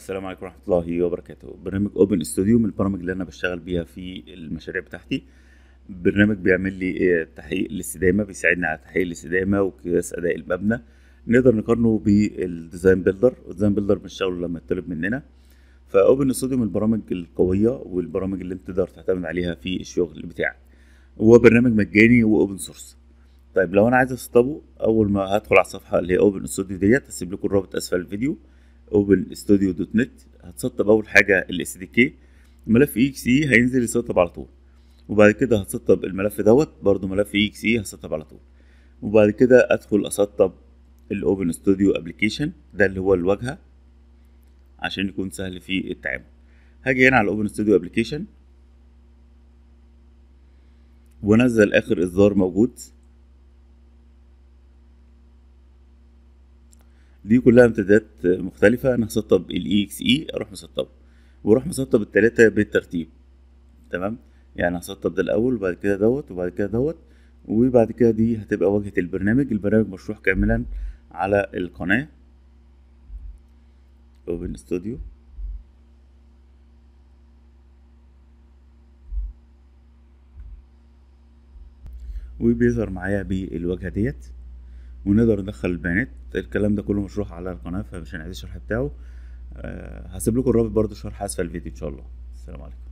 السلام عليكم ورحمه الله وبركاته برنامج اوبن استوديو من البرامج اللي انا بشتغل بيها في المشاريع بتاعتي برنامج بيعمل لي آه، تحقيق الاستدامه بيساعدني على تحقيق الاستدامه وقياس اداء المبنى نقدر نقارنه بالديزاين بيلدر والديزاين بيلدر مش لما يطلب مننا فاوبن استوديو من البرامج القويه والبرامج اللي انت تقدر تعتمد عليها في الشغل بتاعك هو برنامج مجاني واوبن سورس طيب لو انا عايز اسطبه اول ما هدخل على الصفحه اللي هي اوبن استوديو ديت هسيب لكم الرابط اسفل الفيديو اوبن ستوديو دوت نت هتسطب اول حاجه الاس دي كي ملف اي اكس اي هينزل يسطب على طول وبعد كده هتسطب الملف دوت برضو ملف اي e اكس اي e هسطب على طول وبعد كده ادخل اسطب الاوبن ستوديو ابلكيشن ده اللي هو الواجهه عشان يكون سهل في التعامل هاجي هنا على الاوبن ستوديو ابلكيشن وانزل اخر اصدار موجود دي كلها امتدادات مختلفة أنا هسطب ال اكس e اي e، أروح مسطبه وأروح مسطب التلاتة بالترتيب تمام يعني هسطب ده الأول وبعد كده دوت وبعد كده دوت وبعد كده دي هتبقى واجهة البرنامج البرنامج مشروح كاملا على القناة اوبن ستوديو وبيظهر معايا بالواجهة ديت ونقدر ندخل البيانات الكلام ده كله مشروح على القناه فمش هنعيد الشرح بتاعه آه، هسيب لكم الرابط برضو الشرح اسفل الفيديو ان شاء الله السلام عليكم